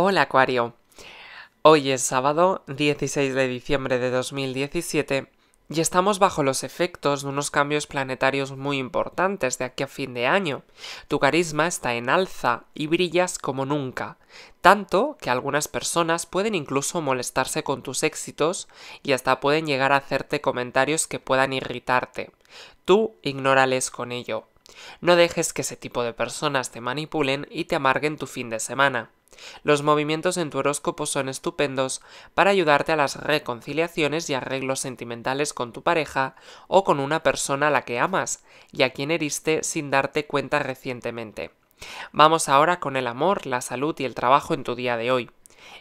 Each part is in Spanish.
Hola Acuario. Hoy es sábado 16 de diciembre de 2017 y estamos bajo los efectos de unos cambios planetarios muy importantes de aquí a fin de año. Tu carisma está en alza y brillas como nunca, tanto que algunas personas pueden incluso molestarse con tus éxitos y hasta pueden llegar a hacerte comentarios que puedan irritarte. Tú ignórales con ello. No dejes que ese tipo de personas te manipulen y te amarguen tu fin de semana. Los movimientos en tu horóscopo son estupendos para ayudarte a las reconciliaciones y arreglos sentimentales con tu pareja o con una persona a la que amas y a quien heriste sin darte cuenta recientemente. Vamos ahora con el amor, la salud y el trabajo en tu día de hoy.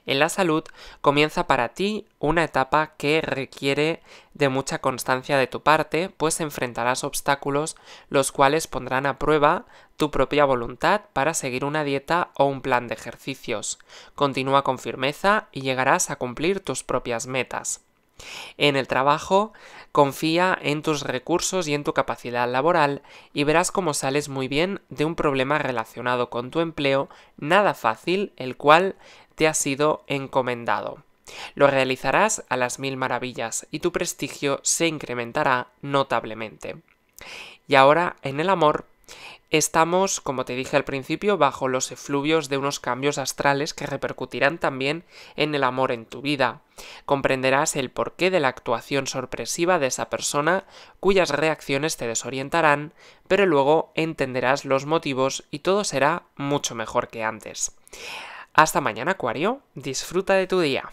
En la salud comienza para ti una etapa que requiere de mucha constancia de tu parte, pues enfrentarás obstáculos los cuales pondrán a prueba tu propia voluntad para seguir una dieta o un plan de ejercicios. Continúa con firmeza y llegarás a cumplir tus propias metas. En el trabajo, confía en tus recursos y en tu capacidad laboral y verás cómo sales muy bien de un problema relacionado con tu empleo, nada fácil, el cual te ha sido encomendado. Lo realizarás a las mil maravillas y tu prestigio se incrementará notablemente. Y ahora, en el amor, Estamos, como te dije al principio, bajo los efluvios de unos cambios astrales que repercutirán también en el amor en tu vida. Comprenderás el porqué de la actuación sorpresiva de esa persona, cuyas reacciones te desorientarán, pero luego entenderás los motivos y todo será mucho mejor que antes. Hasta mañana, Acuario. Disfruta de tu día.